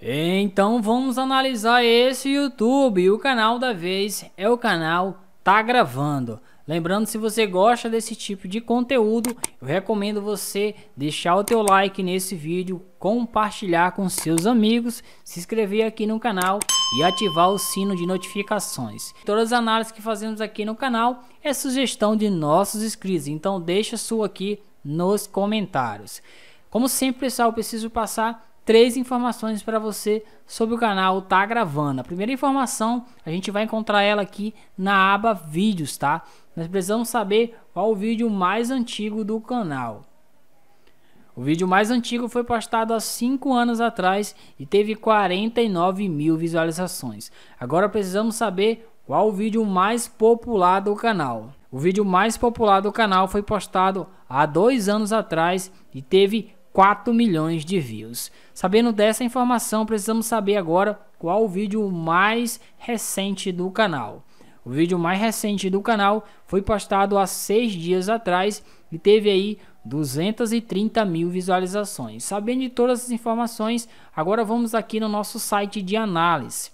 Então vamos analisar esse YouTube. O canal da vez é o canal Tá Gravando. Lembrando, se você gosta desse tipo de conteúdo, eu recomendo você deixar o teu like nesse vídeo, compartilhar com seus amigos, se inscrever aqui no canal e ativar o sino de notificações. Todas as análises que fazemos aqui no canal é sugestão de nossos inscritos, então deixa sua aqui nos comentários. Como sempre, pessoal, preciso passar três informações para você sobre o canal Tá Gravando. A primeira informação, a gente vai encontrar ela aqui na aba Vídeos, tá? Nós precisamos saber qual o vídeo mais antigo do canal. O vídeo mais antigo foi postado há 5 anos atrás e teve 49 mil visualizações. Agora precisamos saber qual o vídeo mais popular do canal. O vídeo mais popular do canal foi postado há 2 anos atrás e teve 4 milhões de views. Sabendo dessa informação, precisamos saber agora qual o vídeo mais recente do canal. O vídeo mais recente do canal foi postado há seis dias atrás e teve aí 230 mil visualizações. Sabendo de todas as informações, agora vamos aqui no nosso site de análise.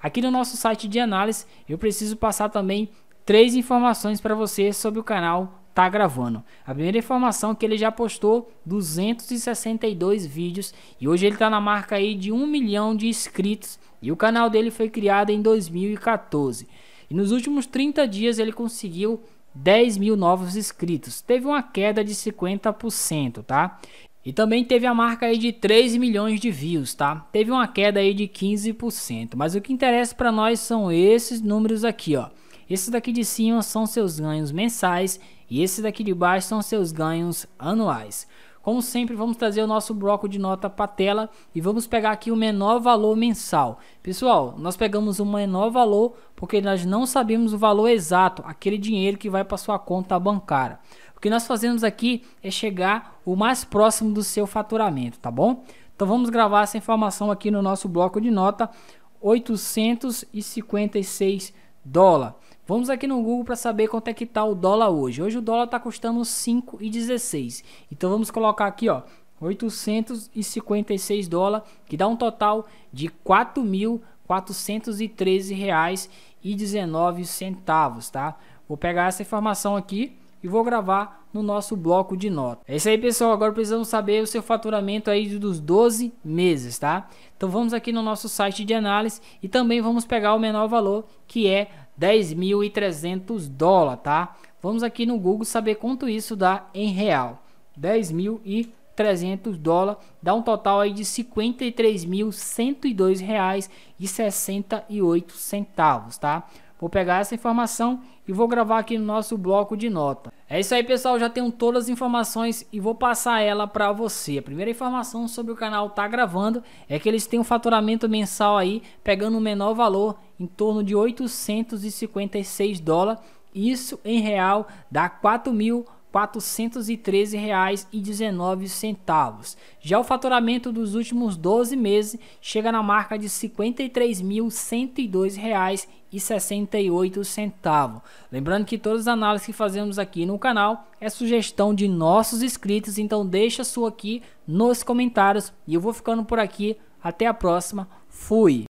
Aqui no nosso site de análise, eu preciso passar também três informações para você sobre o canal tá gravando. A primeira informação é que ele já postou 262 vídeos e hoje ele tá na marca aí de 1 milhão de inscritos e o canal dele foi criado em 2014. E nos últimos 30 dias ele conseguiu 10 mil novos inscritos. Teve uma queda de 50%, tá? E também teve a marca aí de 3 milhões de views, tá? Teve uma queda aí de 15%, mas o que interessa para nós são esses números aqui, ó. Esses daqui de cima são seus ganhos mensais e esses daqui de baixo são seus ganhos anuais. Como sempre, vamos trazer o nosso bloco de nota para a tela e vamos pegar aqui o menor valor mensal. Pessoal, nós pegamos o menor valor porque nós não sabemos o valor exato, aquele dinheiro que vai para sua conta bancária. O que nós fazemos aqui é chegar o mais próximo do seu faturamento, tá bom? Então vamos gravar essa informação aqui no nosso bloco de nota, 856 dólares. Vamos aqui no Google para saber quanto é que está o dólar hoje. Hoje o dólar está custando 5,16. Então vamos colocar aqui, ó, 856 dólares, que dá um total de 4.413 reais e 19 centavos, tá? Vou pegar essa informação aqui e vou gravar no nosso bloco de nota. É isso aí, pessoal. Agora precisamos saber o seu faturamento aí dos 12 meses, tá? Então vamos aqui no nosso site de análise e também vamos pegar o menor valor, que é 10.300 dólares, tá? Vamos aqui no Google saber quanto isso dá em real. 10.300 dólares dá um total aí de 53.102 reais e 68 centavos, tá? Vou pegar essa informação e vou gravar aqui no nosso bloco de nota. É isso aí, pessoal. Já tenho todas as informações e vou passar ela para você. A primeira informação sobre o canal Tá Gravando é que eles têm um faturamento mensal aí pegando o um menor valor em torno de 856 dólares. Isso em real dá 4 mil R$ 413,19. Já o faturamento dos últimos 12 meses chega na marca de R$ 53.102,68. Lembrando que todas as análises que fazemos aqui no canal é sugestão de nossos inscritos, então deixa sua aqui nos comentários e eu vou ficando por aqui. Até a próxima. Fui.